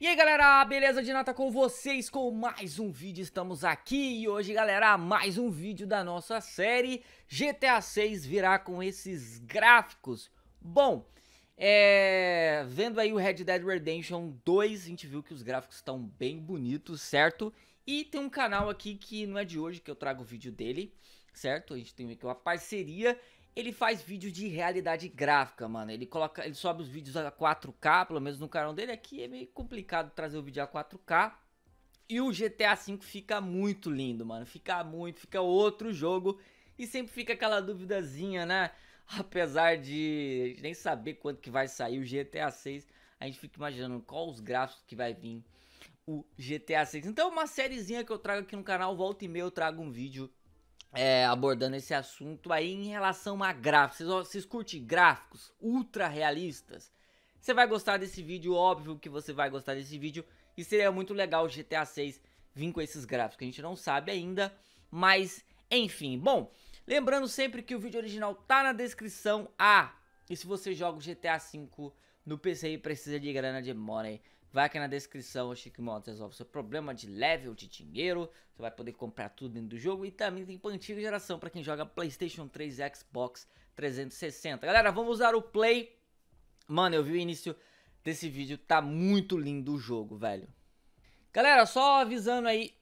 E aí galera, beleza de nota com vocês com mais um vídeo, estamos aqui e hoje galera, mais um vídeo da nossa série GTA 6 virá com esses gráficos Bom, é... vendo aí o Red Dead Redemption 2, a gente viu que os gráficos estão bem bonitos, certo? E tem um canal aqui que não é de hoje que eu trago o vídeo dele, certo? A gente tem aqui uma parceria ele faz vídeo de realidade gráfica, mano. Ele coloca, ele sobe os vídeos a 4K, pelo menos no canal dele. Aqui é meio complicado trazer o vídeo a 4K. E o GTA V fica muito lindo, mano. Fica muito, fica outro jogo. E sempre fica aquela duvidazinha, né? Apesar de nem saber quando que vai sair o GTA VI, a gente fica imaginando qual os gráficos que vai vir o GTA VI. Então, uma sériezinha que eu trago aqui no canal, volta e meia eu trago um vídeo é, abordando esse assunto aí em relação a gráficos. Vocês, vocês curtem gráficos ultra realistas? Você vai gostar desse vídeo, óbvio que você vai gostar desse vídeo. E seria muito legal o GTA 6 vir com esses gráficos, que a gente não sabe ainda, mas enfim. Bom, lembrando sempre que o vídeo original tá na descrição. Ah, e se você joga o GTA 5 no PC e precisa de grana de money, Vai aqui na descrição, o Chique Motos resolve seu problema de level, de dinheiro. Você vai poder comprar tudo dentro do jogo. E também tem pra antiga geração, para quem joga Playstation 3 e Xbox 360. Galera, vamos usar o Play. Mano, eu vi o início desse vídeo, tá muito lindo o jogo, velho. Galera, só avisando aí...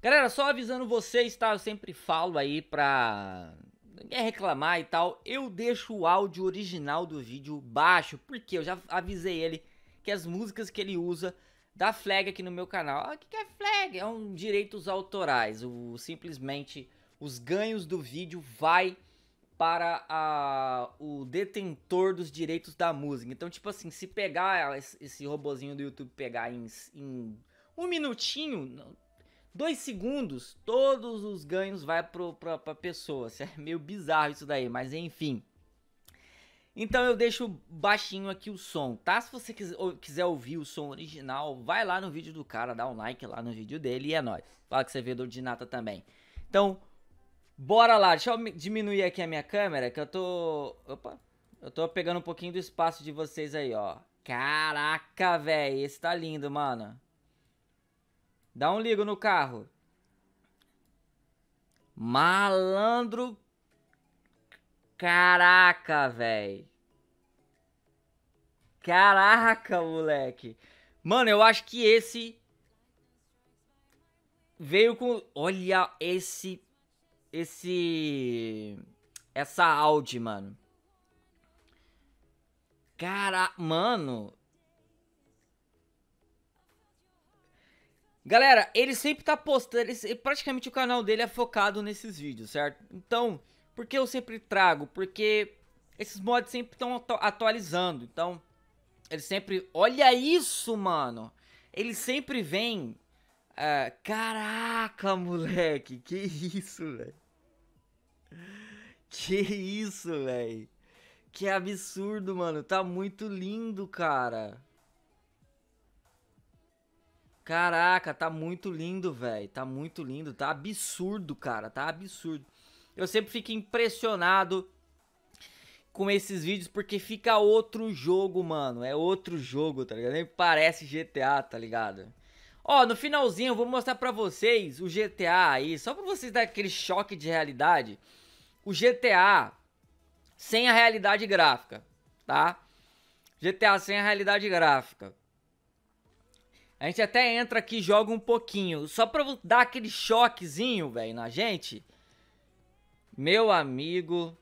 Galera, só avisando vocês, tá? Eu sempre falo aí pra quer reclamar e tal, eu deixo o áudio original do vídeo baixo, porque eu já avisei ele que as músicas que ele usa da flag aqui no meu canal. Ah, o que é flag? É um direitos autorais. O, simplesmente os ganhos do vídeo vai para a, o detentor dos direitos da música. Então, tipo assim, se pegar esse robozinho do YouTube pegar em, em um minutinho, dois segundos, todos os ganhos vai pro, pra, pessoa. Isso é meio bizarro isso daí, mas enfim. Então eu deixo baixinho aqui o som, tá? Se você quiser, ouvir o som original, vai lá no vídeo do cara, dá um like lá no vídeo dele e é nóis. Fala que você vê do Dinata também. Então, bora lá. Deixa eu diminuir aqui a minha câmera, que eu tô... Opa! Eu tô pegando um pouquinho do espaço de vocês aí, ó. Caraca, velho, esse tá lindo, mano. Dá um ligo no carro. Malandro. Caraca, velho. Caraca, moleque. Mano, eu acho que esse veio com, olha esse esse essa Audi, mano. Cara, mano, Galera, ele sempre tá postando, ele, praticamente o canal dele é focado nesses vídeos, certo? Então, por que eu sempre trago? Porque esses mods sempre estão atu atualizando, então, ele sempre... Olha isso, mano! Ele sempre vem... Uh, caraca, moleque, que isso, velho! Que isso, velho! Que absurdo, mano, tá muito lindo, cara! Caraca, tá muito lindo, velho. Tá muito lindo. Tá absurdo, cara. Tá absurdo. Eu sempre fico impressionado com esses vídeos porque fica outro jogo, mano. É outro jogo, tá ligado? Nem parece GTA, tá ligado? Ó, no finalzinho eu vou mostrar pra vocês o GTA aí, só pra vocês darem aquele choque de realidade. O GTA sem a realidade gráfica, tá? GTA sem a realidade gráfica. A gente até entra aqui e joga um pouquinho. Só pra dar aquele choquezinho, velho, na gente. Meu amigo.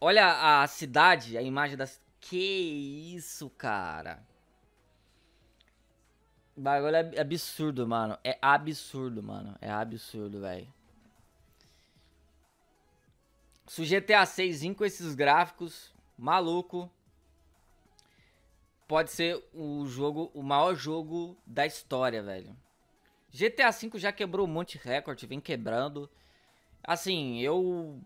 Olha a cidade, a imagem da. Que isso, cara. Bagulho é absurdo, mano. É absurdo, mano. É absurdo, velho. Se o GTA 6 com esses gráficos, maluco pode ser o jogo, o maior jogo da história, velho. GTA V já quebrou um monte de recorde, vem quebrando. Assim, eu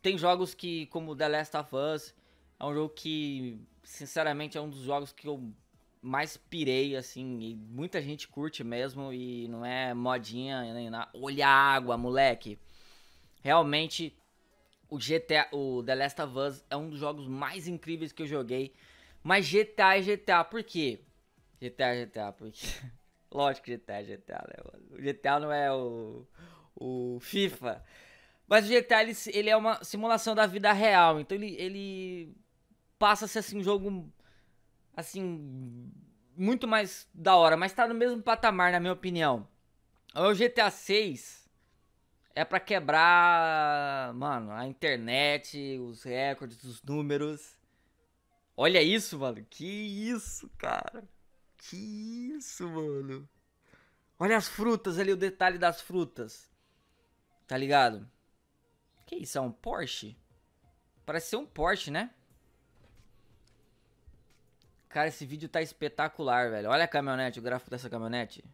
tem jogos que como The Last of Us, é um jogo que sinceramente é um dos jogos que eu mais pirei assim, e muita gente curte mesmo e não é modinha nem na olha a água, moleque. Realmente o GTA, o The Last of Us é um dos jogos mais incríveis que eu joguei. Mas GTA é GTA, por quê? GTA é GTA, porque. Lógico que GTA é GTA, né, O GTA não é o. o FIFA. Mas o GTA ele, ele é uma simulação da vida real, então ele, ele passa a ser assim um jogo assim muito mais da hora, mas tá no mesmo patamar na minha opinião. O GTA 6 é para quebrar, mano, a internet, os recordes, os números. Olha isso, mano. Que isso, cara. Que isso, mano. Olha as frutas ali, o detalhe das frutas. Tá ligado? Que isso, é um Porsche? Parece ser um Porsche, né? Cara, esse vídeo tá espetacular, velho. Olha a caminhonete, o gráfico dessa caminhonete.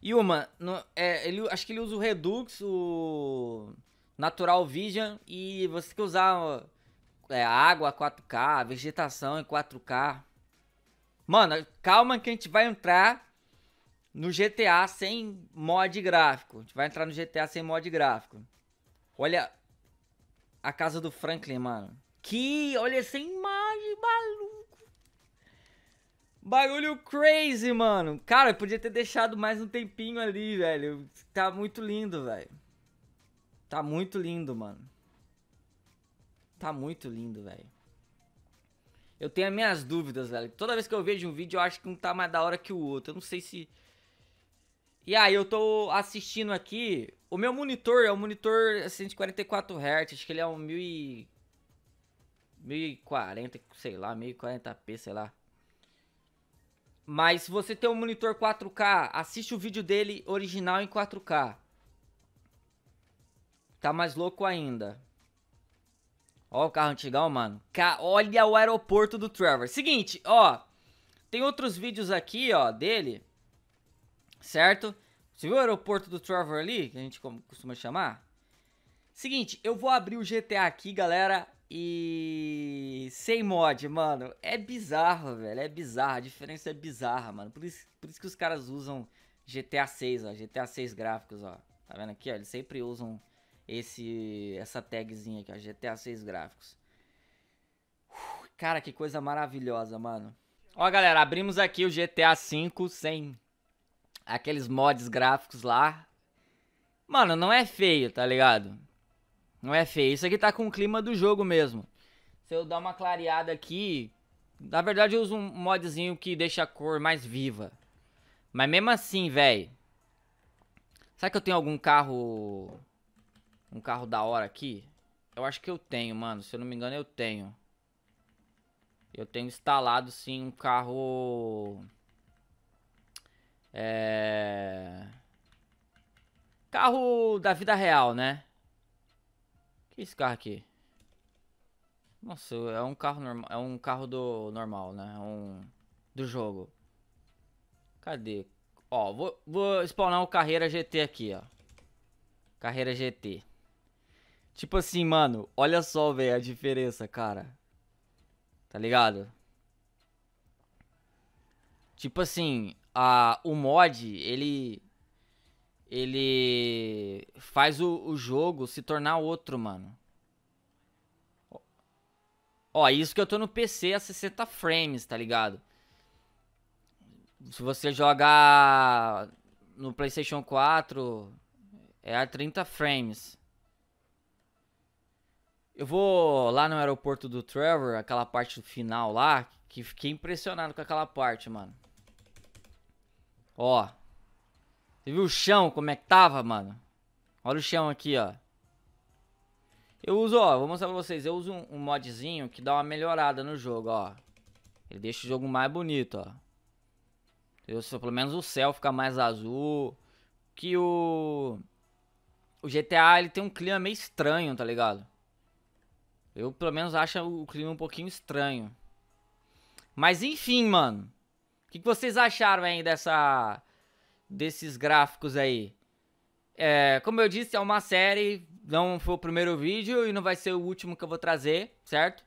E uma, no, é, ele, acho que ele usa o Redux, o... Natural Vision e você que usar é, água 4K, vegetação em 4K. Mano, calma que a gente vai entrar no GTA sem mod gráfico. A gente vai entrar no GTA sem mod gráfico. Olha a casa do Franklin, mano. Que, olha essa imagem, maluco. Bagulho crazy, mano. Cara, eu podia ter deixado mais um tempinho ali, velho. Tá muito lindo, velho. Tá muito lindo, mano. Tá muito lindo, velho. Eu tenho as minhas dúvidas, velho. Toda vez que eu vejo um vídeo, eu acho que um tá mais da hora que o outro. Eu não sei se... E aí, eu tô assistindo aqui... O meu monitor é um monitor 144 Hz. Acho que ele é um 1000 1040, sei lá, 1040p, sei lá. Mas se você tem um monitor 4K, assiste o vídeo dele original em 4K. Tá mais louco ainda. Ó o carro antigão, mano. Ca Olha o aeroporto do Trevor. Seguinte, ó. Tem outros vídeos aqui, ó, dele. Certo? Você viu o aeroporto do Trevor ali? Que a gente costuma chamar? Seguinte, eu vou abrir o GTA aqui, galera. E... Sem mod, mano. É bizarro, velho. É bizarro. A diferença é bizarra, mano. Por isso, por isso que os caras usam GTA 6, ó. GTA 6 gráficos, ó. Tá vendo aqui, ó? Eles sempre usam esse essa tagzinha aqui, ó, GTA 6 gráficos. cara, que coisa maravilhosa, mano. Ó, galera, abrimos aqui o GTA 5 sem aqueles mods gráficos lá. Mano, não é feio, tá ligado? Não é feio. Isso aqui tá com o clima do jogo mesmo. Se eu dar uma clareada aqui... Na verdade, eu uso um modzinho que deixa a cor mais viva. Mas mesmo assim, velho... Será que eu tenho algum carro um carro da hora aqui? Eu acho que eu tenho, mano. Se eu não me engano, eu tenho. Eu tenho instalado, sim, um carro... É... Carro da vida real, né? Que é esse carro aqui? Nossa, é um carro normal, é um carro do normal, né? É um do jogo. Cadê? Ó, vou, vou spawnar o Carreira GT aqui, ó. Carreira GT. Tipo assim, mano, olha só, velho, a diferença, cara. Tá ligado? Tipo assim, a, o mod, ele. Ele faz o, o jogo se tornar outro, mano. Ó, isso que eu tô no PC a 60 frames, tá ligado? Se você jogar no PlayStation 4, é a 30 frames. Eu vou lá no aeroporto do Trevor, aquela parte final lá, que fiquei impressionado com aquela parte, mano. Ó. Você viu o chão, como é que tava, mano? Olha o chão aqui, ó. Eu uso, ó, vou mostrar pra vocês. Eu uso um, um modzinho que dá uma melhorada no jogo, ó. Ele deixa o jogo mais bonito, ó. Eu, pelo menos o céu fica mais azul. Que o... O GTA, ele tem um clima meio estranho, tá ligado? Eu, pelo menos, acho o clima um pouquinho estranho. Mas, enfim, mano. O que, que, vocês acharam aí dessa... Desses gráficos aí? É, como eu disse, é uma série. Não foi o primeiro vídeo e não vai ser o último que eu vou trazer, certo?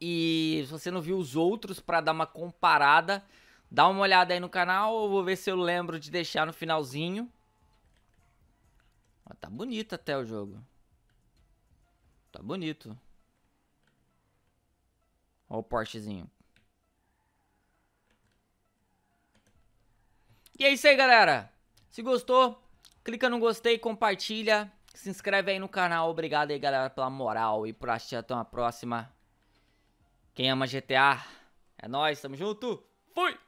E se você não viu os outros para dar uma comparada, dá uma olhada aí no canal. Eu vou ver se eu lembro de deixar no finalzinho. tá bonito até o jogo. Tá bonito. Ó o Porschezinho. E é isso aí, galera. Se gostou, clica no gostei, compartilha. Se inscreve aí no canal. Obrigado aí, galera, pela moral e por assistir. Até uma próxima. Quem ama GTA, é nóis. Tamo junto. Fui!